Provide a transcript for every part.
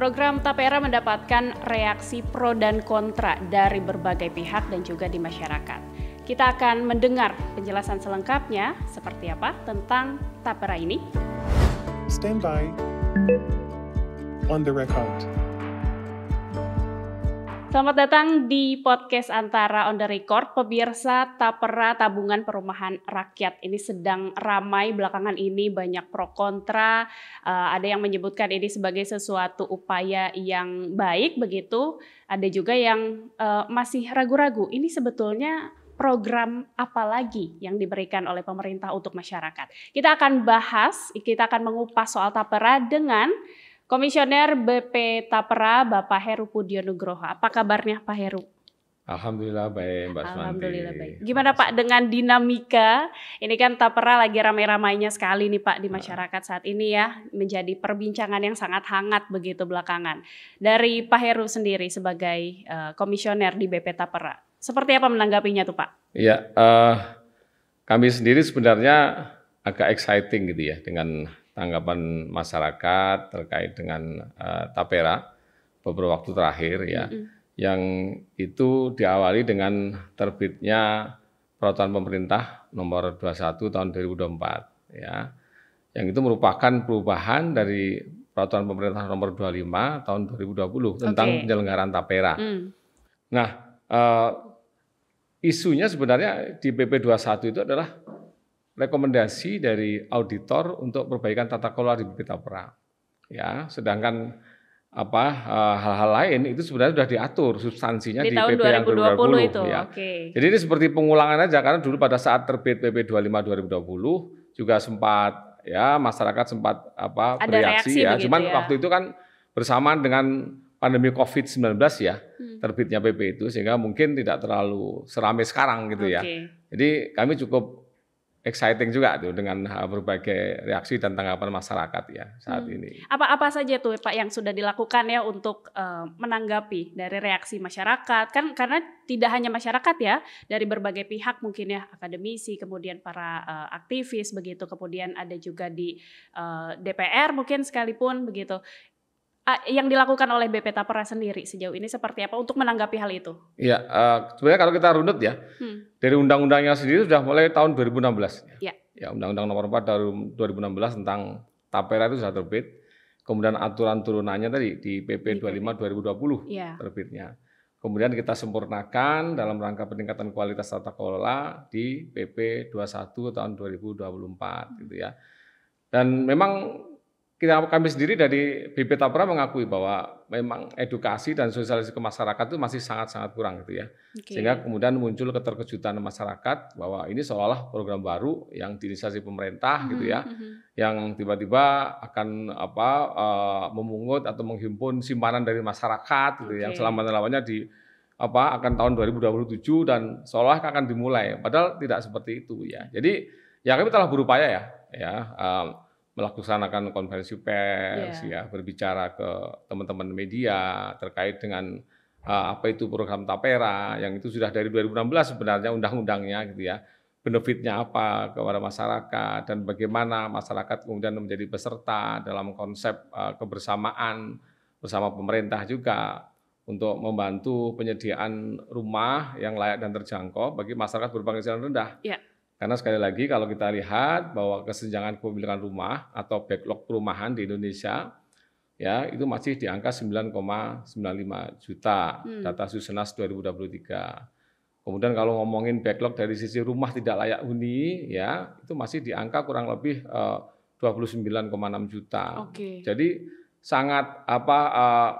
Program Tapera mendapatkan reaksi pro dan kontra dari berbagai pihak dan juga di masyarakat. Kita akan mendengar penjelasan selengkapnya seperti apa tentang Tapera ini. Stand by on the record. Selamat datang di podcast Antara on the Record. Pemirsa Tapera Tabungan Perumahan Rakyat ini sedang ramai belakangan ini banyak pro kontra. Eh, ada yang menyebutkan ini sebagai sesuatu upaya yang baik begitu. Ada juga yang eh, masih ragu-ragu. Ini sebetulnya program apa lagi yang diberikan oleh pemerintah untuk masyarakat. Kita akan bahas, kita akan mengupas soal tapera dengan Komisioner BP Tapera Bapak Heru Pudiono Nugroho. Apa kabarnya Pak Heru? Alhamdulillah baik Mbak Sumanti. Alhamdulillah baik. Gimana Pak dengan dinamika? Ini kan Tapera lagi ramai-ramainya sekali nih Pak di masyarakat saat ini ya. Menjadi perbincangan yang sangat hangat begitu belakangan. Dari Pak Heru sendiri sebagai uh, komisioner di BP Tapera. Seperti apa menanggapinya tuh Pak? Iya, uh, kami sendiri sebenarnya agak exciting gitu ya dengan tanggapan masyarakat terkait dengan uh, Tapera beberapa waktu terakhir ya. Mm -hmm. Yang itu diawali dengan terbitnya peraturan pemerintah nomor 21 tahun 2024 ya. Yang itu merupakan perubahan dari peraturan pemerintah nomor 25 tahun 2020 tentang penyelenggaraan tapera. Mm. Nah, uh, isunya sebenarnya di PP 21 itu adalah rekomendasi dari auditor untuk perbaikan tata kelola di Bukit Tapra. Ya, sedangkan apa eh, hal-hal lain itu sebenarnya sudah diatur substansinya di, di tahun PP 2020 yang 2020 itu. Ya. Okay. Jadi ini seperti pengulangan aja karena dulu pada saat terbit PP 25 2020 juga sempat ya masyarakat sempat apa Ada bereaksi ya. reaksi ya. Cuman ya. waktu itu kan bersamaan dengan pandemi Covid-19 ya hmm. terbitnya PP itu sehingga mungkin tidak terlalu seramai sekarang gitu okay. ya. Jadi kami cukup exciting juga tuh dengan berbagai reaksi dan tanggapan masyarakat ya saat hmm. ini. Apa-apa saja tuh Pak yang sudah dilakukan ya untuk uh, menanggapi dari reaksi masyarakat kan karena tidak hanya masyarakat ya dari berbagai pihak mungkin ya akademisi kemudian para uh, aktivis begitu kemudian ada juga di uh, DPR mungkin sekalipun begitu yang dilakukan oleh BP Tapera sendiri sejauh ini seperti apa untuk menanggapi hal itu? Iya, uh, sebenarnya kalau kita runut ya, hmm. dari undang-undangnya sendiri sudah mulai tahun 2016. Ya. Ya, Undang-Undang Nomor 4 tahun 2016 tentang Tapera itu sudah terbit. Kemudian aturan turunannya tadi di PP 25 2020 ya. terbitnya. Kemudian kita sempurnakan dalam rangka peningkatan kualitas tata kelola di PP 21 tahun 2024 gitu ya. Dan memang kita kami sendiri dari BP Tapra mengakui bahwa memang edukasi dan sosialisasi ke masyarakat itu masih sangat-sangat kurang gitu ya. Okay. Sehingga kemudian muncul keterkejutan masyarakat bahwa ini seolah olah program baru yang diinisiasi pemerintah mm -hmm. gitu ya. Mm -hmm. Yang tiba-tiba akan apa uh, memungut atau menghimpun simpanan dari masyarakat gitu okay. Ya, yang selama-lamanya di apa akan tahun 2027 dan seolah akan dimulai padahal tidak seperti itu ya. Jadi ya kami telah berupaya ya ya um, melaksanakan konferensi pers, yeah. ya berbicara ke teman-teman media terkait dengan uh, apa itu program Tapera yang itu sudah dari 2016 sebenarnya undang-undangnya gitu ya benefitnya apa kepada masyarakat dan bagaimana masyarakat kemudian menjadi peserta dalam konsep uh, kebersamaan bersama pemerintah juga untuk membantu penyediaan rumah yang layak dan terjangkau bagi masyarakat berpenghasilan rendah. Yeah. Karena sekali lagi kalau kita lihat bahwa kesenjangan kepemilikan rumah atau backlog perumahan di Indonesia ya itu masih di angka 9,95 juta hmm. data Susenas 2023. Kemudian kalau ngomongin backlog dari sisi rumah tidak layak huni ya itu masih di angka kurang lebih eh, uh, 29,6 juta. Okay. Jadi sangat apa uh,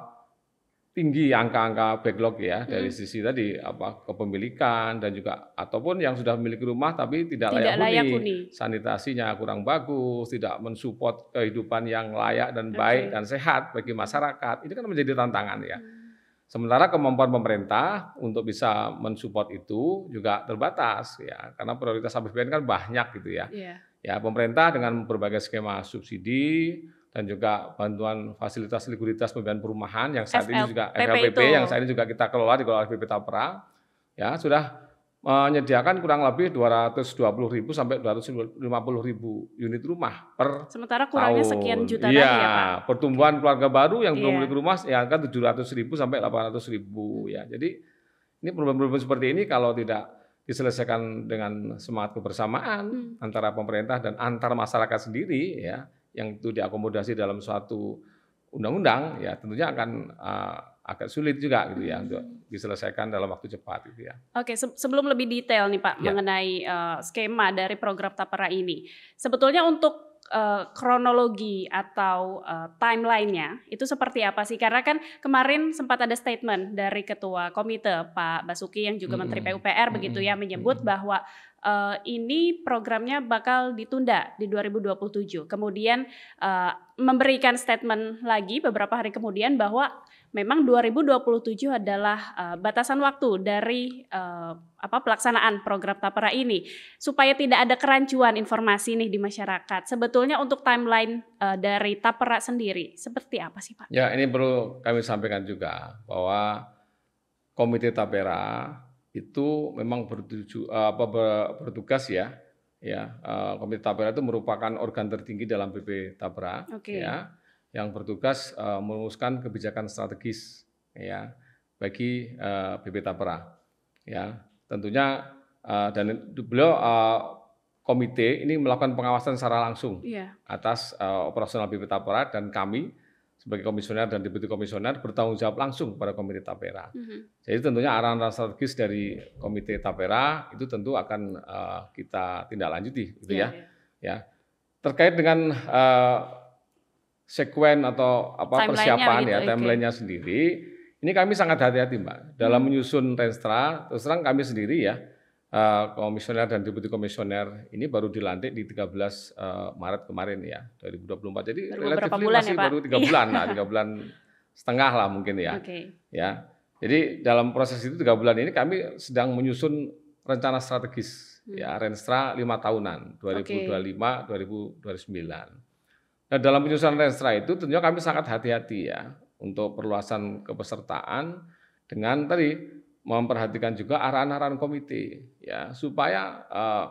tinggi angka-angka backlog ya hmm. dari sisi tadi apa kepemilikan dan juga ataupun yang sudah memiliki rumah tapi tidak, tidak layak, layak huni, sanitasinya kurang bagus, tidak mensupport kehidupan yang layak dan baik okay. dan sehat bagi masyarakat. ini kan menjadi tantangan ya. Hmm. Sementara kemampuan pemerintah untuk bisa mensupport itu juga terbatas ya karena prioritas APBN kan banyak gitu ya. Yeah. Ya pemerintah dengan berbagai skema subsidi dan juga bantuan fasilitas likuiditas pembiayaan perumahan yang saat FLPP ini juga FLPP yang saat ini juga kita kelola di kelola FPP Tapra ya sudah menyediakan kurang lebih 220 ribu sampai 250 ribu unit rumah per Sementara kurangnya tahun. sekian juta ya, ya Pak. pertumbuhan keluarga baru yang yeah. belum iya. memiliki rumah ya kan tujuh 700 ribu sampai 800 ribu hmm. ya. Jadi ini problem-problem seperti ini kalau tidak diselesaikan dengan semangat kebersamaan hmm. antara pemerintah dan antar masyarakat sendiri ya yang itu diakomodasi dalam suatu undang-undang ya tentunya akan uh, agak sulit juga gitu ya hmm. untuk diselesaikan dalam waktu cepat gitu ya. Oke, se sebelum lebih detail nih Pak ya. mengenai uh, skema dari program Tapera ini. Sebetulnya untuk eh, kronologi atau uh, timelinenya itu seperti apa sih? Karena kan kemarin sempat ada statement dari Ketua Komite Pak Basuki yang juga Menteri PUPR mm -hmm. begitu ya menyebut mm -hmm. bahwa uh, ini programnya bakal ditunda di 2027. Kemudian uh, memberikan statement lagi beberapa hari kemudian bahwa memang 2027 adalah uh, batasan waktu dari uh, apa pelaksanaan program Tapera ini supaya tidak ada kerancuan informasi nih di masyarakat. Sebetulnya untuk timeline uh, dari Tapera sendiri seperti apa sih Pak? Ya, ini perlu kami sampaikan juga bahwa Komite Tapera itu memang bertuju, eh, apa, bertugas ya ya eh, Komite tapera itu merupakan organ tertinggi dalam BP Tabra okay. ya yang bertugas uh, merumuskan kebijakan strategis ya bagi uh, BP Tabra ya tentunya uh, dan beliau uh, komite ini melakukan pengawasan secara langsung yeah. atas uh, operasional BP Tabra dan kami sebagai komisioner dan deputi komisioner bertanggung jawab langsung pada Komite Tapera. Mm -hmm. Jadi tentunya arahan strategis dari Komite Tapera itu tentu akan uh, kita tindak lanjuti, gitu yeah, ya. Yeah. Iya. Ya terkait dengan uh, sekuen atau apa time persiapan ya, gitu, ya timelinenya sendiri, ini kami sangat hati-hati mbak dalam hmm. menyusun renstra. Terus terang kami sendiri ya Eh, komisioner dan deputi komisioner ini baru dilantik di 13 uh, eh, Maret kemarin ya 2024. Jadi relatif bulan ya, masih ya, baru tiga bulan lah, tiga bulan setengah lah mungkin ya. Okay. Ya. Jadi dalam proses itu tiga bulan ini kami sedang menyusun rencana strategis hmm. ya Renstra lima tahunan 2025 okay. 2029. Nah dalam penyusunan Renstra itu tentunya kami sangat hati-hati ya untuk perluasan kepesertaan dengan tadi memperhatikan juga arahan-arahan komite ya supaya uh,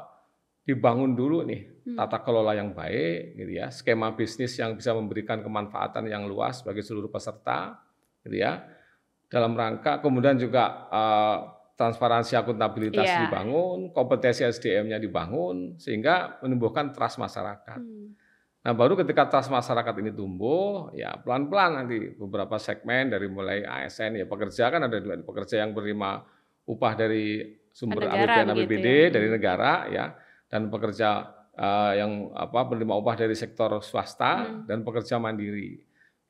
dibangun dulu nih hmm. tata kelola yang baik gitu ya, skema bisnis yang bisa memberikan kemanfaatan yang luas bagi seluruh peserta gitu ya. Dalam rangka kemudian juga uh, transparansi akuntabilitas yeah. dibangun, kompetensi SDM-nya dibangun sehingga menumbuhkan trust masyarakat. Hmm. Nah, baru ketika trust masyarakat ini tumbuh, ya pelan-pelan nanti beberapa segmen dari mulai ASN ya pekerja kan ada dua pekerja yang berima upah dari sumber APBN APBD ya. dari negara ya dan pekerja uh, yang apa berima upah dari sektor swasta hmm. dan pekerja mandiri.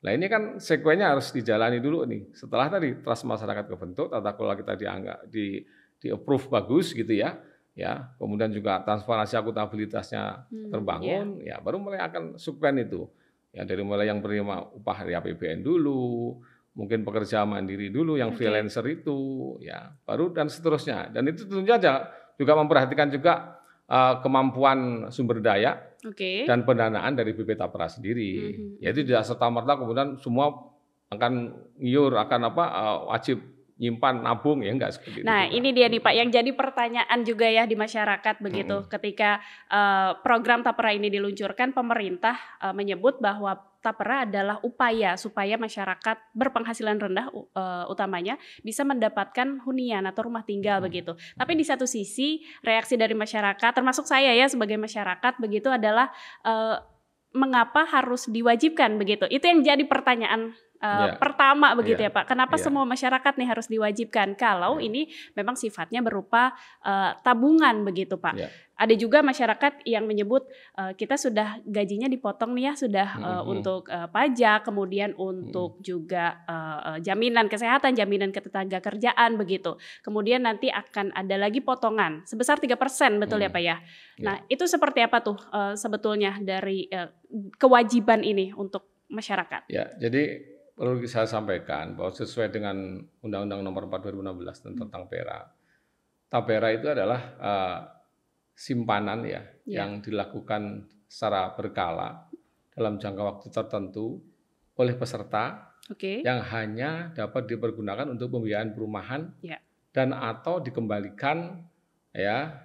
Nah, ini kan sekuennya harus dijalani dulu nih. Setelah tadi trust masyarakat kebentuk, tata kelola kita dianggap di di approve bagus gitu ya ya kemudian juga transparansi akuntabilitasnya hmm, terbangun yeah. ya baru mulai akan subkan itu ya dari mulai yang penerima upah dari APBN dulu mungkin pekerja mandiri dulu yang okay. freelancer itu ya baru dan seterusnya dan itu tentu saja juga memperhatikan juga uh, kemampuan sumber daya okay. dan pendanaan dari BP Tapra sendiri mm -hmm. hmm yaitu hmm. tidak serta merta kemudian semua akan ngiur akan apa uh, wajib nyimpan nabung ya enggak seperti nah, itu. ini dia nih Pak yang jadi pertanyaan juga ya di masyarakat begitu hmm. ketika uh, program Tapera ini diluncurkan pemerintah uh, menyebut bahwa Tapera adalah upaya supaya masyarakat berpenghasilan rendah uh, utamanya bisa mendapatkan hunian atau rumah tinggal hmm. begitu. Tapi di satu sisi reaksi dari masyarakat termasuk saya ya sebagai masyarakat begitu adalah uh, mengapa harus diwajibkan begitu? Itu yang jadi pertanyaan uh, eh, yeah. pertama begitu yeah. ya Pak. Kenapa yeah. semua masyarakat nih harus diwajibkan kalau yeah. ini memang sifatnya berupa uh, tabungan begitu Pak. Yeah. Ada juga masyarakat yang menyebut uh, kita sudah gajinya dipotong nih ya sudah mm -hmm. untuk uh, pajak, kemudian untuk mm juga uh, jaminan kesehatan, jaminan ketetangga kerjaan begitu. Kemudian nanti akan ada lagi potongan sebesar 3% betul ya, mm. ya Pak ya. Yeah. Nah, itu seperti apa tuh uh, sebetulnya dari uh, kewajiban ini untuk masyarakat? Ya, jadi perlu saya sampaikan bahwa sesuai dengan Undang-Undang Nomor 4 2016 tentang hmm. Tapera, Tapera itu adalah uh, simpanan ya, ya yang dilakukan secara berkala dalam jangka waktu tertentu oleh peserta okay. yang hanya dapat dipergunakan untuk pembiayaan perumahan ya. dan atau dikembalikan ya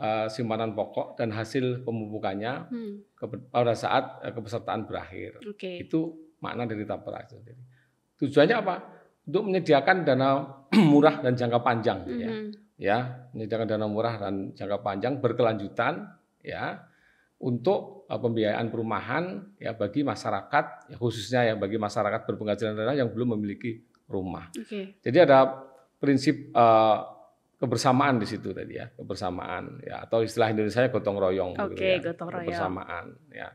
uh, simpanan pokok dan hasil pemupukannya hmm. ke, pada saat uh, kepesertaan berakhir. Okay. Itu makna dari tabrak sendiri. Tujuannya apa? Untuk menyediakan dana murah dan jangka panjang, ya. mm-hmm. ya. ya, menyediakan dana murah dan jangka panjang berkelanjutan, ya, untuk uh, pembiayaan perumahan ya bagi masyarakat, ya, khususnya ya bagi masyarakat berpenghasilan rendah yang belum memiliki rumah. Okay. Jadi ada prinsip uh, kebersamaan di situ tadi ya kebersamaan ya atau istilah Indonesia gotong royong okay, gitu ya gotong royong. kebersamaan ya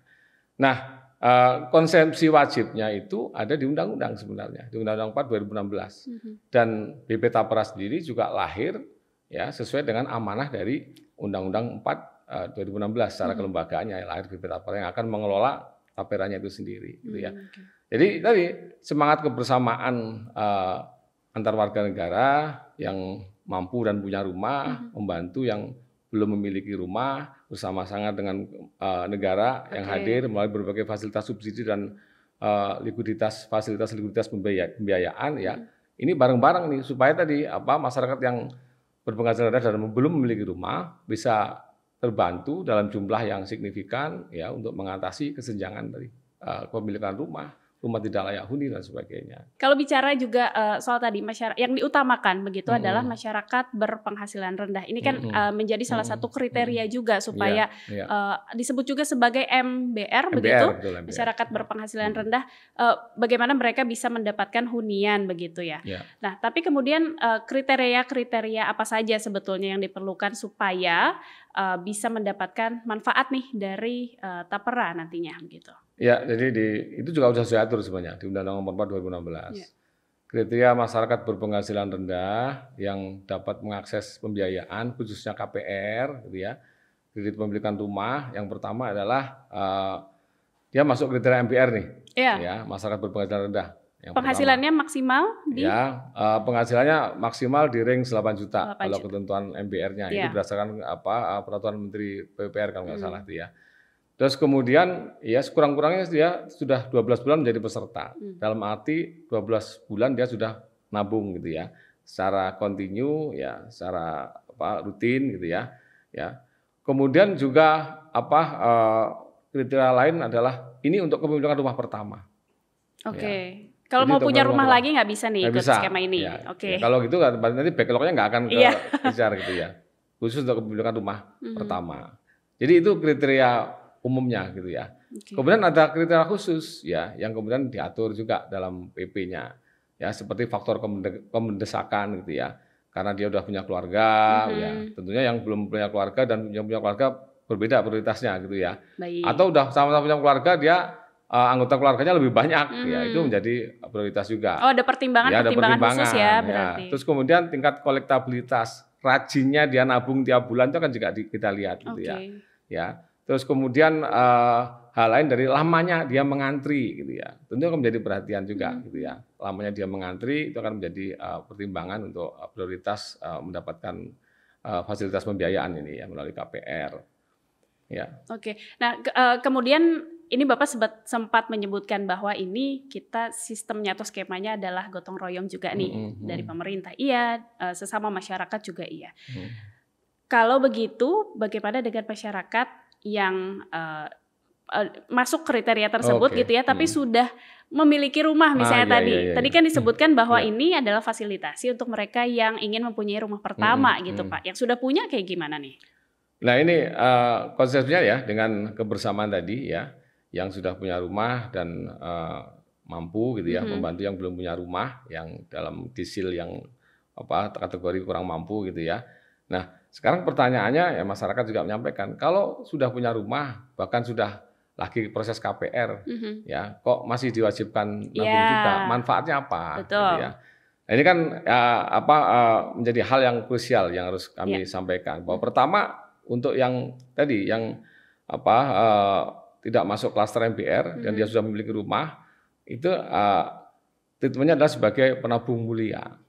Nah, eh, konsepsi wajibnya itu ada di undang-undang sebenarnya, di Undang-Undang 4 2016. Mm -hmm. Dan BP Tapera sendiri juga lahir ya sesuai dengan amanah dari Undang-Undang 4 uh, 2016 secara mm -hmm. kelembagaannya lahir BP Tapera yang akan mengelola taperanya itu sendiri gitu mm-hmm, ya. Jadi tadi semangat kebersamaan uh, antar warga negara yang mampu dan punya rumah -hmm. membantu yang belum memiliki rumah bersama sangat dengan uh, negara okay. yang hadir melalui berbagai fasilitas subsidi dan uh, likuiditas fasilitas likuiditas pembiayaan ya. hmm. ya ini bareng-bareng nih supaya tadi apa masyarakat yang berpenghasilan rendah dan belum memiliki rumah bisa terbantu dalam jumlah yang signifikan ya untuk mengatasi kesenjangan dari uh, eh, pemilikan rumah rumah tidak layak huni dan sebagainya. Kalau bicara juga uh, soal tadi masyarakat yang diutamakan begitu hmm. adalah masyarakat berpenghasilan rendah. Ini kan hmm. uh, menjadi salah hmm. satu kriteria hmm. juga supaya ya, ya. Uh, disebut juga sebagai MBR, MBR begitu. Betul, MBR. Masyarakat berpenghasilan hmm. rendah uh, bagaimana mereka bisa mendapatkan hunian begitu ya. ya. Nah, tapi kemudian kriteria-kriteria uh, apa saja sebetulnya yang diperlukan supaya uh, bisa mendapatkan manfaat nih dari uh, tapera nantinya begitu. Ya, jadi di, itu juga sudah diatur sebenarnya di Undang-Undang Nomor 4 2016. Ya. Kriteria masyarakat berpenghasilan rendah yang dapat mengakses pembiayaan khususnya KPR gitu ya. Kredit pemilikan rumah yang pertama adalah uh, dia masuk kriteria MPR nih. Ya. ya masyarakat berpenghasilan rendah. Yang penghasilannya pertama, maksimal di Ya, uh, penghasilannya maksimal di ring 8 juta 8 kalau ketentuan MPR-nya. Ya. Itu berdasarkan apa uh, peraturan Menteri PUPR kalau nggak hmm. salah itu ya. Terus kemudian ya sekurang-kurangnya dia sudah 12 bulan menjadi peserta. Hmm. Dalam arti 12 bulan dia sudah nabung gitu ya. Secara kontinu ya, secara apa rutin gitu ya. Ya. Kemudian juga apa eh, kriteria lain adalah ini untuk kepemilikan rumah pertama. Oke. Okay. Ya. Kalau Jadi mau punya rumah, rumah lagi nggak bisa nih gak ikut bisa. skema ini. Ya. Oke. Okay. Ya, kalau gitu kan, nanti backlognya nggak akan iya. kejar gitu ya. Khusus untuk kepemilikan rumah -hmm. pertama. Jadi itu kriteria umumnya iya. gitu ya. Okay. Kemudian ada kriteria khusus ya yang kemudian diatur juga dalam PP-nya. Ya seperti faktor kemendesakan gitu ya. Karena dia sudah punya keluarga mm -hmm. ya. Tentunya yang belum punya keluarga dan yang punya keluarga berbeda prioritasnya gitu ya. Baik. Atau sudah sama-sama punya keluarga dia uh, anggota keluarganya lebih banyak hmm. ya mm-hmm. itu menjadi prioritas juga. Oh ada pertimbangan ya, ada pertimbangan, ya, pertimbangan khusus ya berarti. Terus kemudian tingkat kolektabilitas rajinnya dia nabung tiap bulan itu kan juga di, kita lihat gitu ya. Ya Terus kemudian uh, hal lain dari lamanya dia mengantri gitu ya. Tentu akan menjadi perhatian juga hmm. gitu ya. Lamanya dia mengantri itu akan menjadi uh, pertimbangan untuk uh, prioritas uh, mendapatkan uh, fasilitas pembiayaan ini ya melalui KPR. Ya. Oke. Nah, ke uh, kemudian ini Bapak sempat, sempat menyebutkan bahwa ini kita sistemnya atau skemanya adalah gotong royong juga nih mm -hmm. dari hmm. pemerintah iya, uh, sesama masyarakat juga iya. Mm. Kalau begitu, bagaimana dengan masyarakat yang uh, uh, masuk kriteria tersebut okay. gitu ya, tapi hmm. sudah memiliki rumah ah, misalnya ah, iya, tadi. Iya, iya, tadi iya. kan disebutkan hmm. bahwa hmm. ini adalah fasilitasi untuk mereka yang ingin mempunyai rumah pertama hmm, hmm, gitu hmm. Pak. Yang sudah punya kayak gimana nih? Nah ini uh, konsepnya ya dengan kebersamaan tadi ya, yang sudah punya rumah dan uh, mampu gitu ya, hmm. membantu yang belum punya rumah, yang dalam disil yang apa kategori kurang mampu gitu ya. Nah sekarang pertanyaannya ya masyarakat juga menyampaikan kalau sudah punya rumah bahkan sudah lagi proses KPR mm-hmm. ya kok masih diwajibkan nabung yeah. juga manfaatnya apa? Betul. Gitu ya. Nah, ini kan ya, apa uh, menjadi hal yang krusial yang harus kami yeah. sampaikan bahwa pertama untuk yang tadi yang apa uh, tidak masuk klaster MPR mm-hmm. dan mhm. dia sudah memiliki rumah itu uh, treatmentnya adalah sebagai penabung mulia.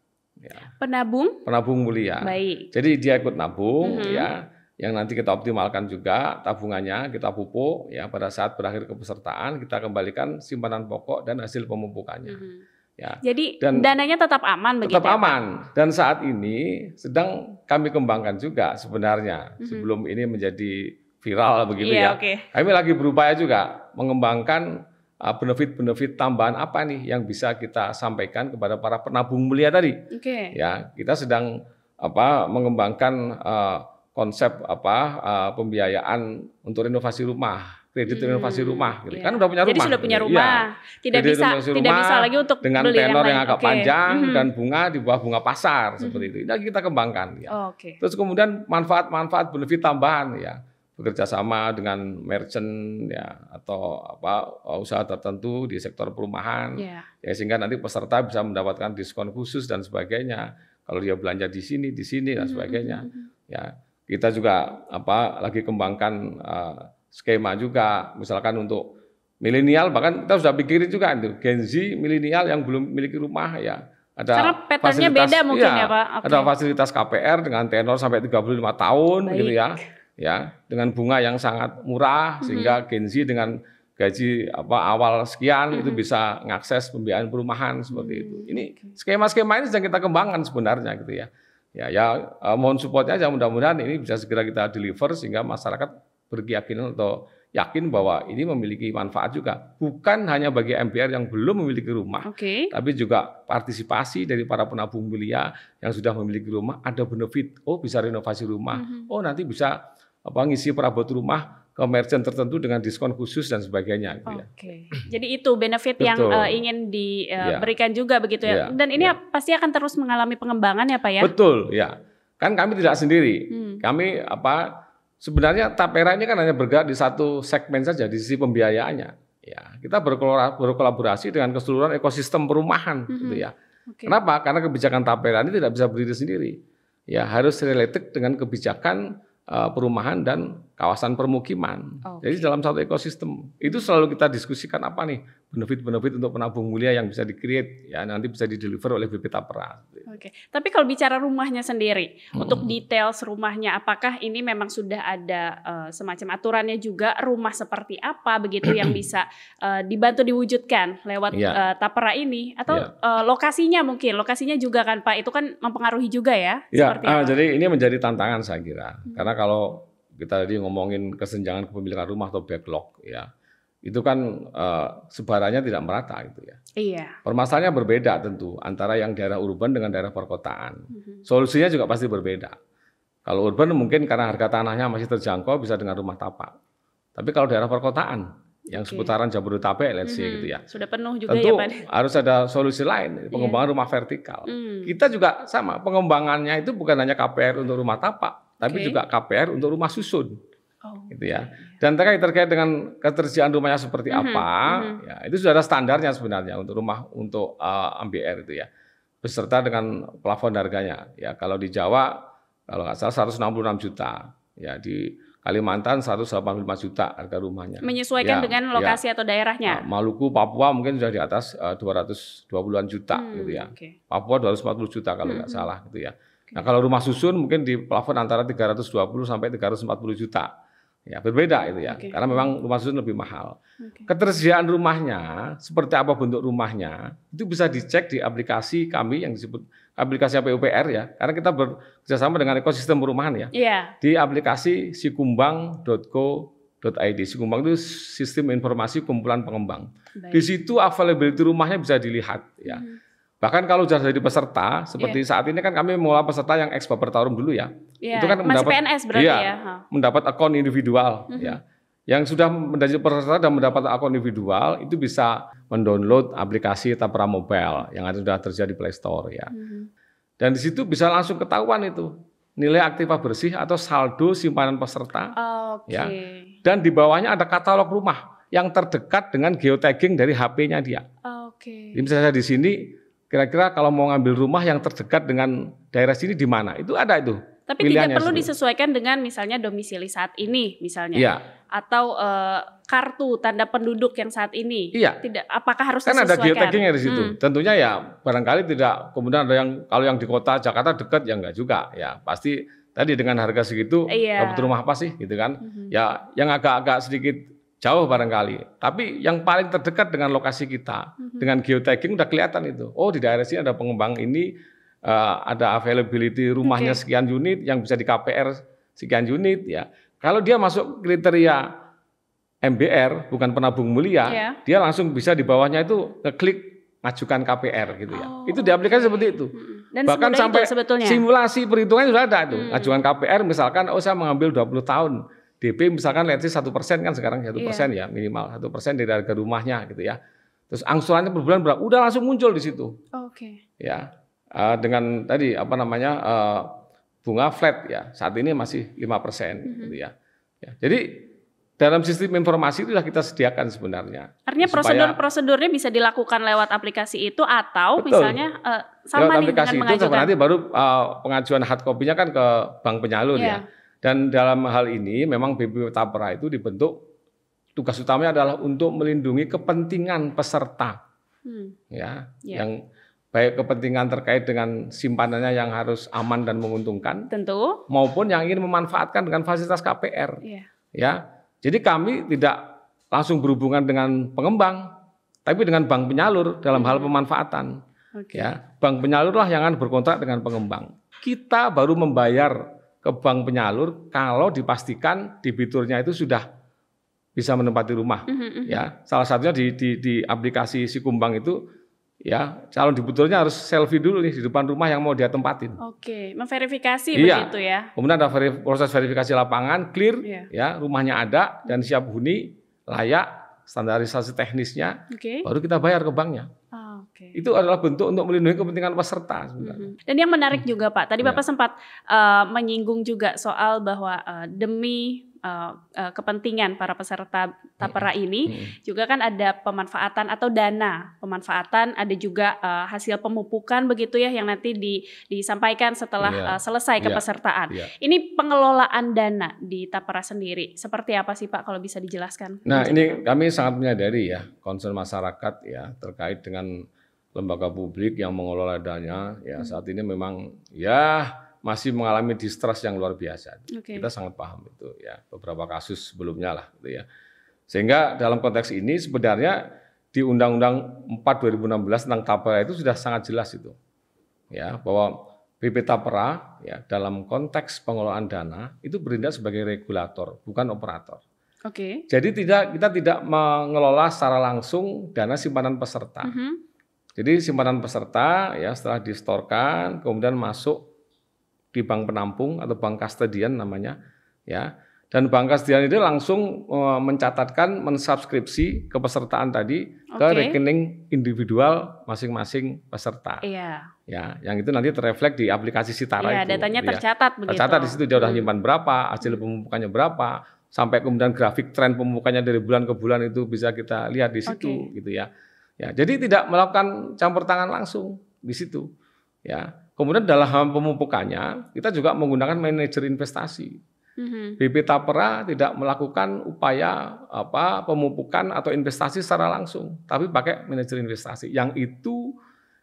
Ya. Penabung. Penabung mulia. Baik. Jadi dia ikut nabung, mm -hmm. ya yang nanti kita optimalkan juga tabungannya kita pupuk ya pada saat berakhir kepesertaan kita kembalikan simpanan pokok dan hasil pemupukannya. Mm -hmm. Ya. Jadi dan dananya tetap aman begitu. Tetap ya, aman dan saat ini sedang kami kembangkan juga sebenarnya mm-hmm. sebelum ini menjadi viral begitu yeah, ya. Okay. Kami lagi berupaya juga mengembangkan Ah, benefit-benefit tambahan apa nih yang bisa kita sampaikan kepada para penabung mulia tadi. Okay. Ya, kita sedang apa mengembangkan uh, konsep apa uh, pembiayaan untuk renovasi rumah, kredit hmm. renovasi rumah gitu. Yeah. Kan udah punya rumah. Jadi sudah punya iya. rumah. Ya. Tidak kredit bisa rumah tidak bisa lagi untuk dengan beli tenor yang, yang agak okay. panjang -hmm. dan bunga di bawah bunga pasar mm -hmm. seperti itu. Ini kita kembangkan ya. Oh, okay. Terus kemudian manfaat-manfaat benefit tambahan ya bekerja sama dengan merchant ya atau apa usaha tertentu di sektor perumahan yeah. ya sehingga nanti peserta bisa mendapatkan diskon khusus dan sebagainya kalau dia belanja di sini di sini dan hmm, sebagainya mm-hmm. ya kita juga apa lagi kembangkan uh, skema juga misalkan untuk milenial bahkan kita sudah pikirin juga itu Gen Z milenial yang belum memiliki rumah ya ada Karena beda mungkin ya, ya Pak. Okay. Ada fasilitas KPR dengan tenor sampai 35 tahun gitu Baik. gitu ya ya dengan bunga yang sangat murah mm -hmm. sehingga Z dengan gaji apa awal sekian mm -hmm. itu mm-hmm. bisa mengakses pembiayaan perumahan seperti mm -hmm. itu. Mm-hmm. Ini skema-skema ini sedang kita kembangkan sebenarnya gitu ya. Ya ya eh, mohon supportnya aja mudah-mudahan ini bisa segera kita deliver sehingga masyarakat berkeyakinan atau yakin bahwa ini memiliki manfaat juga. Bukan hanya bagi MPR yang belum memiliki rumah, okay. tapi juga partisipasi dari para penabung mulia yang sudah memiliki rumah ada benefit. Oh bisa renovasi rumah. Mm -hmm. Oh nanti bisa apa ngisi perabot rumah ke merchant tertentu dengan diskon khusus dan sebagainya. Gitu ya. Oke, okay. jadi itu benefit Betul. yang uh, eh, ingin diberikan eh, iya. uh, ya. juga begitu ya. ya. Dan ini ya. pasti akan terus mengalami pengembangan ya Pak ya? Betul, ya. Kan kami tidak sendiri. Hmm. Kami apa sebenarnya Tapera ini kan hanya bergerak di satu segmen saja di sisi pembiayaannya. Ya, kita berkolaborasi dengan keseluruhan ekosistem perumahan, gitu -hmm. gitu ya. Okay. Kenapa? Karena kebijakan Tapera ini tidak bisa berdiri sendiri. Ya, harus related dengan kebijakan Eh, perumahan dan kawasan permukiman. Okay. Jadi dalam satu ekosistem itu selalu kita diskusikan apa nih benefit-benefit untuk penabung mulia yang bisa dikreat ya nanti bisa dideliver oleh BP Tapra. Oke. Okay. Tapi kalau bicara rumahnya sendiri, hmm. untuk details rumahnya apakah ini memang sudah ada uh, semacam aturannya juga rumah seperti apa begitu yang bisa uh, dibantu diwujudkan lewat yeah. Iya. uh, Tapra ini atau yeah. Iya. uh, lokasinya mungkin lokasinya juga kan Pak itu kan mempengaruhi juga ya. Ya. Yeah. Uh, jadi ini menjadi tantangan saya kira hmm. karena kalau kita tadi ngomongin kesenjangan kepemilikan rumah atau backlog ya. Itu kan uh, sebarannya tidak merata gitu ya. Iya. Permasalahannya berbeda tentu antara yang daerah urban dengan daerah perkotaan. Mm -hmm. Solusinya juga pasti berbeda. Kalau urban mungkin karena harga tanahnya masih terjangkau bisa dengan rumah tapak. Tapi kalau daerah perkotaan yang okay. seputaran Jabodetabek let's mm -hmm. gitu ya. Sudah penuh juga Tentu ya Pak. harus ada solusi lain, iya. pengembangan yeah. rumah vertikal. Mm. Kita juga sama, pengembangannya itu bukan hanya KPR untuk rumah tapak, tapi okay. juga KPR untuk rumah susun. Oh. gitu ya. Iya, iya. Dan terkait terkait dengan ketersediaan rumahnya seperti mm-hmm. apa, mm-hmm. ya itu sudah ada standarnya sebenarnya untuk rumah untuk uh, eh, MBR itu ya. Beserta dengan plafon harganya. Ya kalau di Jawa kalau nggak salah 166 juta. Ya di Kalimantan 185 juta harga rumahnya. Menyesuaikan ya, dengan ya. lokasi ya. atau daerahnya. Maluku, Papua mungkin sudah di atas eh, uh, 220-an juta hmm, gitu ya. Okay. Papua 240 juta kalau nggak hmm. salah gitu ya. Nah, kalau rumah susun mungkin di plafon antara 320 sampai 340 juta. Ya, berbeda itu ya. Okay. Karena memang rumah susun lebih mahal. Okay. Ketersediaan rumahnya, seperti apa bentuk rumahnya, itu bisa dicek di aplikasi kami yang disebut aplikasi PUPR ya. Karena kita bekerjasama dengan ekosistem perumahan ya. Yeah. Di aplikasi sikumbang.co.id. Sikumbang itu sistem informasi kumpulan pengembang. Baik. Di situ availability rumahnya bisa dilihat ya. Hmm Bahkan kalau sudah jadi peserta, iya. seperti yeah. saat ini kan kami mulai peserta yang ekspor bertarung dulu ya. Yeah. Itu kan Masih mendapat PNS berarti iya, ya. Ha. Mendapat akun individual mm -hmm. ya. Yang sudah menjadi peserta dan mendapat akun individual itu bisa mendownload aplikasi Tapra Mobile yang sudah terjadi di Play Store ya. Mm -hmm. Dan di situ bisa langsung ketahuan itu nilai aktiva bersih atau saldo simpanan peserta. Oh, okay. ya. Dan di bawahnya ada katalog rumah yang terdekat dengan geotagging dari HP-nya dia. Oke. Okay. misalnya di sini kira-kira kalau mau ngambil rumah yang terdekat dengan daerah sini di mana? Itu ada itu. Tapi tidak perlu disesuaikan dengan misalnya domisili saat ini misalnya. Iya. Atau e, kartu tanda penduduk yang saat ini. Iya. Tidak apakah harus kan disesuaikan? Kan ada geotaggingnya di situ. Hmm. Tentunya ya barangkali tidak kemudian ada yang kalau yang di kota Jakarta dekat ya enggak juga. Ya pasti tadi dengan harga segitu iya. rumah apa sih gitu kan. -hmm. Ya yang agak-agak sedikit jauh barangkali. Tapi yang paling terdekat dengan lokasi kita, mm-hmm. dengan geotagging udah kelihatan itu. Oh di daerah sini ada pengembang ini, uh, ada availability rumahnya okay. sekian unit, yang bisa di KPR sekian unit ya. Kalau dia masuk kriteria MBR, bukan penabung mulia, yeah. dia langsung bisa di bawahnya itu ngeklik majukan KPR gitu ya. Oh, itu diaplikasi okay. seperti itu. Mhm. Dan Bahkan sampai itu simulasi perhitungannya sudah ada itu. Hmm. Ajukan KPR misalkan oh saya mengambil 20 tahun DP misalkan let's say satu persen kan sekarang satu iya. persen yeah. ya minimal satu persen dari harga rumahnya gitu ya. Terus angsurannya per bulan berapa? Udah langsung muncul di situ. Oh, Oke. Okay. Ya uh, dengan tadi apa namanya uh, bunga flat ya saat ini masih lima persen -hmm. gitu ya. ya. Jadi dalam sistem informasi itulah kita sediakan sebenarnya. Artinya prosedur-prosedurnya bisa dilakukan lewat aplikasi itu atau betul. misalnya uh, sama lewat nih aplikasi dengan itu nanti baru uh, pengajuan hard copy-nya kan ke bank penyalur yeah. ya dan dalam hal ini memang BP Tapra itu dibentuk tugas utamanya adalah untuk melindungi kepentingan peserta. Hmm. Ya, yeah. yang baik kepentingan terkait dengan simpanannya yang harus aman dan menguntungkan, tentu, maupun yang ingin memanfaatkan dengan fasilitas KPR. Yeah. Ya, jadi kami tidak langsung berhubungan dengan pengembang, tapi dengan bank penyalur dalam hmm. hal pemanfaatan. Okay. Ya, bank penyalurlah yang akan berkontrak dengan pengembang. Kita baru membayar ke bank penyalur kalau dipastikan debiturnya itu sudah bisa menempati rumah. Mm-hmm. Ya, salah satunya di, di, di aplikasi si Kumbang itu ya calon debiturnya harus selfie dulu nih di depan rumah yang mau dia tempatin. Oke, okay. memverifikasi iya. begitu ya. Kemudian ada verif- proses verifikasi lapangan clear, yeah. ya rumahnya ada dan siap huni, layak, standarisasi teknisnya, okay. baru kita bayar ke banknya. Okay. Itu adalah bentuk untuk melindungi kepentingan peserta. Sebenarnya. Mm-hmm. Dan yang menarik juga Pak, tadi ya. Bapak yeah. sempat uh, menyinggung juga soal bahwa uh, demi Uh, uh, kepentingan para peserta tapera ini hmm. juga kan ada pemanfaatan atau dana pemanfaatan ada juga uh, hasil pemupukan begitu ya yang nanti di, disampaikan setelah yeah. Iya. uh, selesai iya. kepesertaan. Yeah. Ini pengelolaan dana di tapera sendiri seperti apa sih Pak kalau bisa dijelaskan? Nah, ini kami sangat menyadari ya concern masyarakat ya terkait dengan lembaga publik yang mengelola dananya ya hmm. saat ini memang ya masih mengalami distrust yang luar biasa. Okay. Kita sangat paham itu ya beberapa kasus sebelumnya lah gitu ya. Sehingga dalam konteks ini sebenarnya di Undang-Undang 4 2016 tentang tapera itu sudah sangat jelas itu. Ya, bahwa BP Tapera ya dalam konteks pengelolaan dana itu berindah sebagai regulator, bukan operator. Oke. Okay. Jadi tidak kita tidak mengelola secara langsung dana simpanan peserta. Mm -hmm jadi simpanan peserta ya setelah distorkan kemudian masuk di bank penampung atau bank kastadian namanya ya. Dan bank kastadian itu langsung uh, mencatatkan mensubskripsi kepesertaan tadi okay. ke rekening individual masing-masing peserta. Iya. Ya, yang itu nanti terrefleks di aplikasi Sitara iya, itu. datanya ya. tercatat begitu. Tercatat di situ dia udah hmm. nyimpan berapa, hasil hmm. pemupukannya berapa, sampai kemudian grafik tren pemupukannya dari bulan ke bulan itu bisa kita lihat di situ okay. gitu ya. Ya, jadi tidak melakukan campur tangan langsung di situ. Ya. Kemudian dalam pemupukannya kita juga menggunakan manajer investasi. mm mm-hmm. BP Tapera tidak melakukan upaya apa pemupukan atau investasi secara langsung, tapi pakai manajer investasi. Yang itu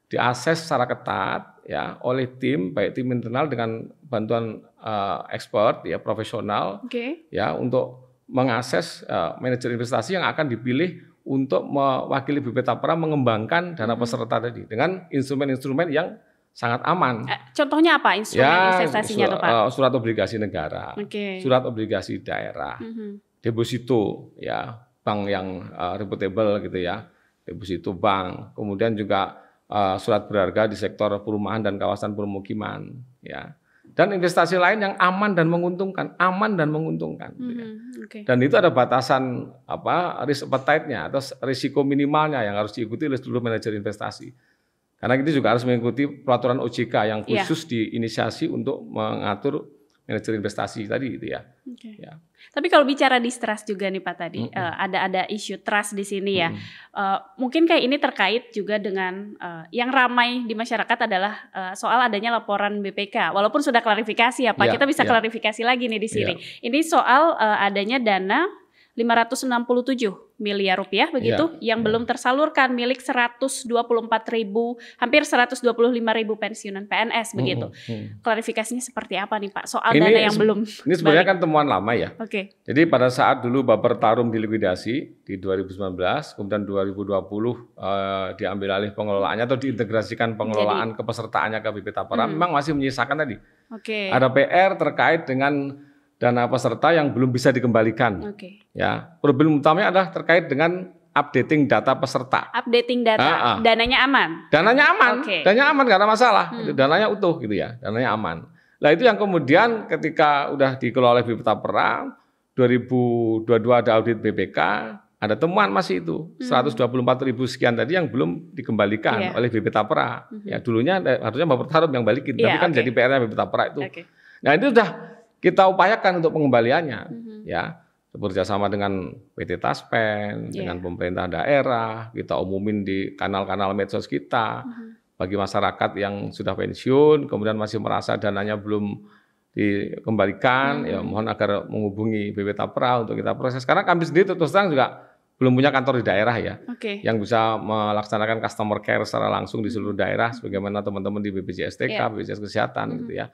diakses secara ketat ya oleh tim baik tim internal dengan bantuan uh, expert ya profesional okay. ya untuk mengakses uh, manajer investasi yang akan dipilih untuk mewakili Bp Tapra mengembangkan dana mm-hmm. peserta tadi dengan instrumen-instrumen yang sangat aman. Eh, contohnya apa instrumen ya, investasinya surat, Pak? Eh, surat obligasi negara, okay. surat obligasi daerah, mm -hmm. deposito ya bank yang uh, reputable gitu ya, deposito bank, kemudian juga uh, surat berharga di sektor perumahan dan kawasan permukiman ya dan investasi lain yang aman dan menguntungkan, aman dan menguntungkan. Mm -hmm. Iya. okay. Dan itu ada batasan apa risk appetite-nya atau risiko minimalnya yang harus diikuti oleh seluruh manajer investasi. Karena kita juga harus mengikuti peraturan OJK yang iya. khusus yeah. diinisiasi untuk mengatur manajer investasi tadi gitu ya. Okay. ya. Tapi kalau bicara di trust juga nih Pak tadi mm -hmm. uh, ada ada isu trust di sini ya. Mm -hmm. uh, mungkin kayak ini terkait juga dengan uh, yang ramai di masyarakat adalah uh, soal adanya laporan BPK. Walaupun sudah klarifikasi ya Pak, yeah, kita bisa yeah. klarifikasi lagi nih di sini. Yeah. Ini soal uh, adanya dana 567 miliar rupiah begitu ya, yang ya. belum tersalurkan milik 124 ribu hampir 125 ribu pensiunan PNS hmm, begitu. Hmm, hmm. Klarifikasinya seperti apa nih Pak soal ini, dana yang belum? Ini sebenarnya balik. kan temuan lama ya. Oke. Okay. Jadi pada saat dulu Baper Tarum dilikuidasi di 2019, kemudian 2020 eh, diambil alih pengelolaannya atau diintegrasikan pengelolaan Jadi, kepesertaannya ke BP Tapera, hmm. memang masih menyisakan tadi. Oke. Okay. Ada PR terkait dengan dana peserta yang belum bisa dikembalikan. Okay. Ya, problem utamanya adalah terkait dengan updating data peserta. Updating data, ah, ah. dananya aman. Dananya aman, okay. dananya aman karena masalah. Hmm. Itu dananya utuh gitu ya, dananya aman. Nah itu yang kemudian ketika udah dikelola oleh BPK Perang 2022 ada audit BPK, ada temuan masih itu hmm. 124 ribu sekian tadi yang belum dikembalikan yeah. oleh BP Mm Hmm. Ya dulunya harusnya Bapak Tarum yang balikin, yeah, tapi iya, kan okay. jadi PR-nya BP tapera itu. Okay. Nah itu sudah kita upayakan untuk pengembaliannya mm-hmm. ya bekerja sama dengan PT Taspen, yeah. dengan pemerintah daerah, kita umumin di kanal-kanal medsos kita. Mm-hmm. Bagi masyarakat yang sudah pensiun kemudian masih merasa dananya belum dikembalikan, hmm. ya mohon agar menghubungi BP Tapra untuk kita proses. Karena kami sendiri terus terang juga belum punya kantor di daerah ya, okay. yang bisa melaksanakan customer care secara langsung di mhm. seluruh daerah, sebagaimana teman-teman di BPJS TK, yeah. BPJS Kesehatan hmm. gitu ya.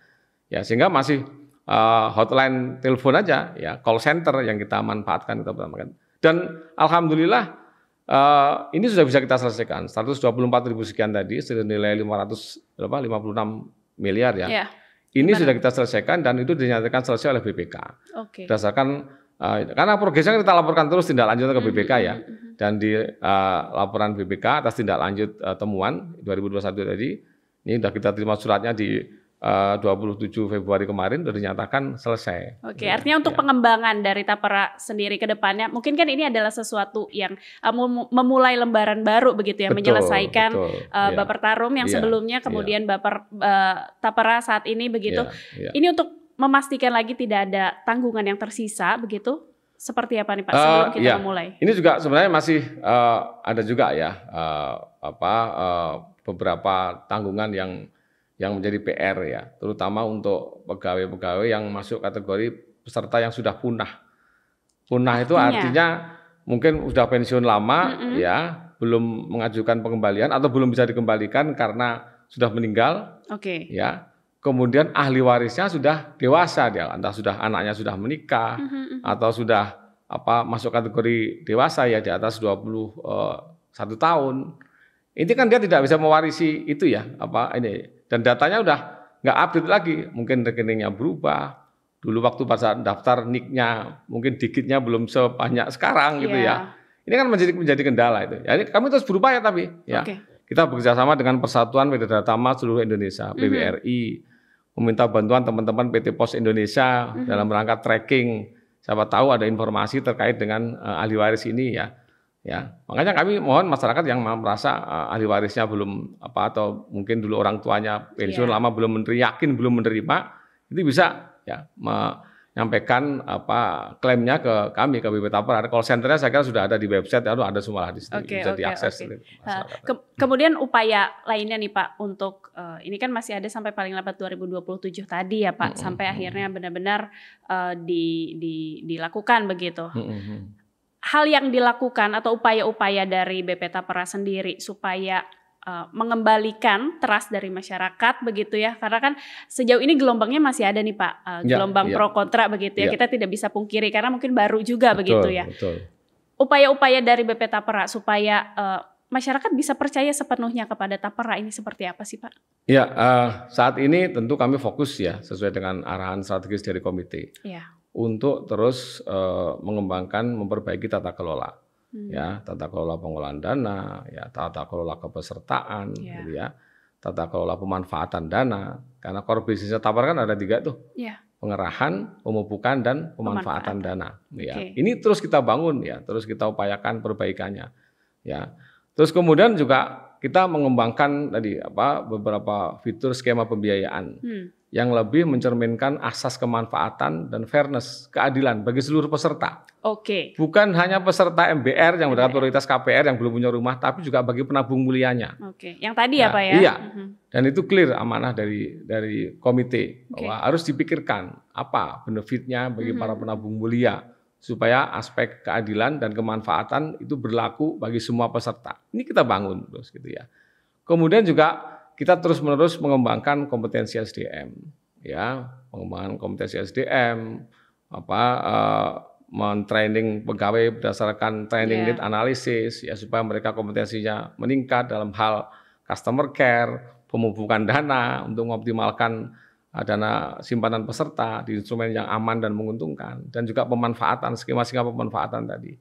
Ya sehingga masih Eh, hotline telepon aja ya call center yang kita manfaatkan kita manfaatkan. Dan alhamdulillah Uh, ini sudah bisa kita selesaikan. 124 ribu sekian tadi, senilai 500 berapa 56 miliar ya. Yeah. Ini Benar. sudah kita selesaikan dan itu dinyatakan selesai oleh BPK. Okay. Berdasarkan uh, karena progresnya kita laporkan terus tindak lanjut ke BPK hmm, hmm, ya. Hmm, dan di uh, laporan BPK atas tindak lanjut uh, temuan 2021 tadi, ini sudah kita terima suratnya di 27 eh, Februari kemarin sudah dinyatakan selesai. Oke, ya, artinya untuk ya. pengembangan dari Tapera sendiri ke depannya, mungkin kan ini adalah sesuatu yang uh, memulai lembaran baru begitu ya, betul, menyelesaikan betul, uh, ya. Baper Tarum yang ya, sebelumnya, iya. kemudian ya. Baper uh, Tapera saat ini begitu. Ya, ya. Ini untuk memastikan lagi tidak ada tanggungan yang tersisa begitu. Seperti apa nih Pak sebelum uh, kita ya. memulai? Ini juga sebenarnya masih uh, ada juga ya uh, apa uh, beberapa tanggungan yang yang menjadi PR ya, terutama untuk pegawai-pegawai yang masuk kategori peserta yang sudah punah. Punah itu artinya, artinya mungkin sudah pensiun lama mm -hmm. ya, belum mengajukan pengembalian atau belum bisa dikembalikan karena sudah meninggal. Oke. Okay. Ya. Kemudian ahli warisnya sudah dewasa dia, entah sudah anaknya sudah menikah mm -hmm. atau sudah apa masuk kategori dewasa ya di atas 21 eh, tahun. Ini kan dia tidak bisa mewarisi itu ya, apa ini dan datanya udah nggak update lagi. Mungkin rekeningnya berubah. Dulu waktu pas daftar nicknya mungkin dikitnya belum sebanyak sekarang gitu yeah. ya. Ini kan menjadi menjadi kendala itu. Ya, kami terus berupaya tapi ya. Okay. Kita bekerjasama dengan Persatuan Pedagang Tama seluruh Indonesia, mhm. PBRI, mm -hmm. meminta bantuan teman-teman PT Pos Indonesia mm -hmm. dalam rangka tracking. Siapa tahu ada informasi terkait dengan uh, ahli waris ini ya Ya, makanya kami mohon masyarakat yang merasa uh, ahli warisnya belum apa atau mungkin dulu orang tuanya pensiun yeah. lama belum menerima, yakin belum menerima, itu bisa ya menyampaikan apa klaimnya ke kami ke BP Tapar. Ada call centernya saya kira sudah ada di website, lalu ada semua di situ okay, bisa okay, diakses. Okay. Gitu, nah, ke kemudian upaya lainnya nih Pak untuk uh, ini kan masih ada sampai paling lambat 2027 tadi ya Pak, mm -hmm. sampai akhirnya benar-benar uh, di, di, dilakukan begitu. Mm -hmm hal yang dilakukan atau upaya-upaya dari BP Tapera sendiri supaya uh, mengembalikan trust dari masyarakat begitu ya karena kan sejauh ini gelombangnya masih ada nih Pak uh, gelombang ya, ya. pro kontra begitu ya. ya kita tidak bisa pungkiri karena mungkin baru juga betul, begitu ya upaya-upaya dari BP Tapera supaya uh, masyarakat bisa percaya sepenuhnya kepada Tapera ini seperti apa sih Pak? Ya, uh, saat ini tentu kami fokus ya sesuai dengan arahan strategis dari komite. Ya untuk terus uh, mengembangkan memperbaiki tata kelola hmm. ya tata kelola pengolahan dana ya tata kelola kepesertaan yeah. gitu ya tata kelola pemanfaatan dana karena core bisnisnya tapar kan ada tiga tuh yeah. pengerahan pemupukan dan pemanfaatan, pemanfaatan. dana ya okay. ini terus kita bangun ya terus kita upayakan perbaikannya ya terus kemudian juga kita mengembangkan tadi apa beberapa fitur skema pembiayaan hmm. yang lebih mencerminkan asas kemanfaatan dan fairness, keadilan bagi seluruh peserta. Oke. Okay. Bukan hanya peserta MBR yang mendapat prioritas KPR yang belum punya rumah, tapi juga bagi penabung mulianya. Oke. Okay. Yang tadi nah, ya, ya? Iya. Uh-huh. Dan itu clear amanah dari dari komite okay. bahwa harus dipikirkan apa benefitnya bagi uh-huh. para penabung mulia supaya aspek keadilan dan kemanfaatan itu berlaku bagi semua peserta. Ini kita bangun terus gitu ya. Kemudian juga kita terus-menerus mengembangkan kompetensi SDM ya, pengembangan kompetensi SDM apa uh, mentraining pegawai berdasarkan training yeah. Iya. lead analysis ya supaya mereka kompetensinya meningkat dalam hal customer care, pemupukan dana untuk mengoptimalkan Nah, dana simpanan peserta di instrumen yang aman dan menguntungkan dan juga pemanfaatan skema-skema pemanfaatan tadi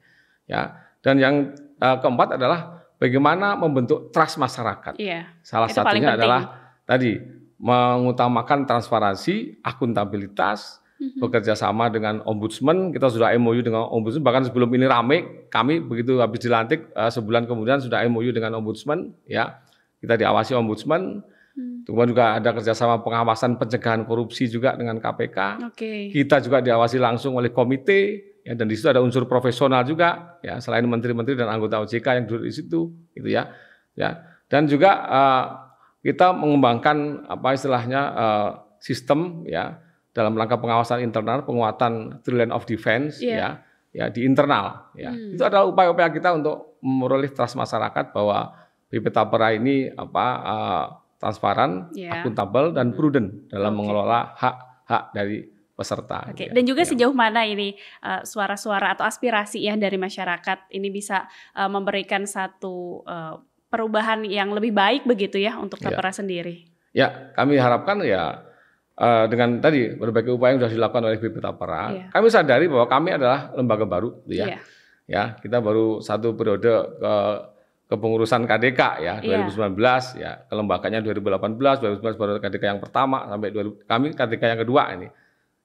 ya dan yang uh, keempat adalah bagaimana membentuk trust masyarakat iya, salah satunya adalah tadi mengutamakan transparansi akuntabilitas mm-hmm. bekerja sama dengan ombudsman kita sudah MOU dengan ombudsman bahkan sebelum ini ramai kami begitu habis dilantik uh, sebulan kemudian sudah MOU dengan ombudsman ya kita diawasi ombudsman Hmm. Kemudian juga ada kerjasama pengawasan pencegahan korupsi juga dengan KPK. Okay. Kita juga diawasi langsung oleh komite ya dan di situ ada unsur profesional juga ya selain menteri-menteri dan anggota OJK yang duduk di situ gitu ya ya dan juga uh, kita mengembangkan apa istilahnya uh, sistem ya dalam langkah pengawasan internal penguatan trillion of defense yeah. ya ya di internal ya hmm. itu adalah upaya-upaya kita untuk memperoleh trust masyarakat bahwa BP Tapera ini apa uh, transparan, yeah. akuntabel dan hmm. prudent dalam okay. mengelola hak-hak dari peserta. Oke, okay. Gitu ya. dan juga ya. sejauh mana ini eh, suara-suara uh, atau aspirasi ya dari masyarakat ini bisa uh, memberikan satu uh, perubahan yang lebih baik begitu ya untuk Tapera ya. sendiri. Ya, kami harapkan ya uh, dengan tadi berbagai upaya yang sudah dilakukan oleh BP Tapera, ya. kami sadari bahwa kami adalah lembaga baru, gitu ya. ya. Ya, kita baru satu periode ke kepengurusan KDK ya 2019 iya. ya kelembaganya 2018 2019 baru KDK yang pertama sampai 20 kami KDK yang kedua ini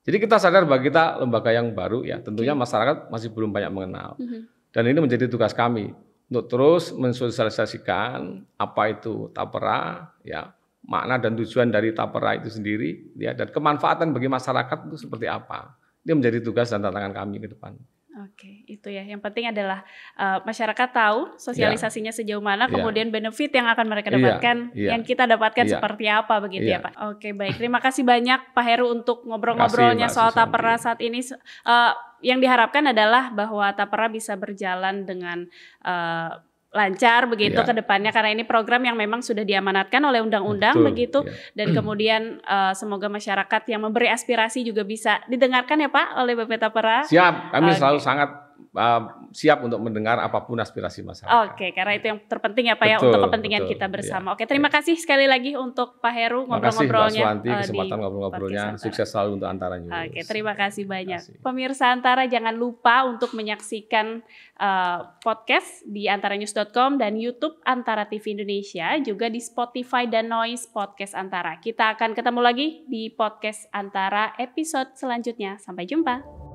jadi kita sadar bahwa kita lembaga yang baru ya tentunya okay. Iya. masyarakat masih belum banyak mengenal mm -hmm. dan ini menjadi tugas kami untuk terus mensosialisasikan apa itu tapera ya makna dan tujuan dari tapera itu sendiri ya dan kemanfaatan bagi masyarakat itu seperti apa ini menjadi tugas dan tantangan kami ke depan. Oke, itu ya. Yang penting adalah uh, masyarakat tahu sosialisasinya yeah. sejauh mana, iya. kemudian yeah. benefit yang akan mereka iya. dapatkan, yeah. yang kita dapatkan iya. seperti apa, begitu ya, Pak. Oke, baik. Terima kasih banyak Pak Heru untuk ngobrol-ngobrolnya soal tapera saat ini. Uh, yang diharapkan adalah bahwa tapera bisa berjalan dengan uh, lancar begitu ya. ke depannya karena ini program yang memang sudah diamanatkan oleh undang-undang begitu ya. dan kemudian uh, semoga masyarakat yang memberi aspirasi juga bisa didengarkan ya Pak oleh Bapak Tapera. Siap, kami okay. selalu sangat uh, siap untuk mendengar apapun aspirasi masyarakat. Oke, okay, karena itu yang terpenting ya Pak ya, betul, ya untuk kepentingan betul, kita bersama. Ya. Oke, terima iya. kasih sekali lagi untuk Pak Heru ngobrol-ngobrolnya. Terima kasih Mbak Suwanti eh, kesempatan ngobrol-ngobrolnya. Sukses selalu untuk Antara News. Oke, terima kasih banyak. Terima kasih. Pemirsa Antara jangan lupa untuk menyaksikan uh, podcast di antaranews.com dan YouTube Antara TV Indonesia, juga di Spotify dan Noise Podcast Antara. Kita akan ketemu lagi di podcast Antara episode selanjutnya. Sampai jumpa.